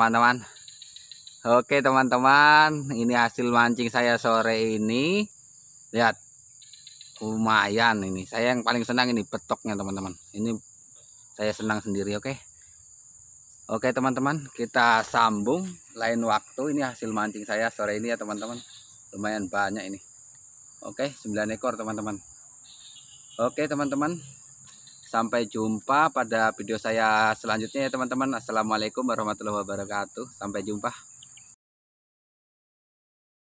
teman-teman Oke teman-teman ini hasil mancing saya sore ini lihat lumayan ini saya yang paling senang ini betoknya teman-teman ini saya senang sendiri oke Oke teman-teman kita sambung lain waktu ini hasil mancing saya sore ini ya teman-teman lumayan banyak ini Oke 9 ekor teman-teman Oke teman-teman Sampai jumpa pada video saya selanjutnya ya teman-teman. Assalamualaikum warahmatullahi wabarakatuh. Sampai jumpa.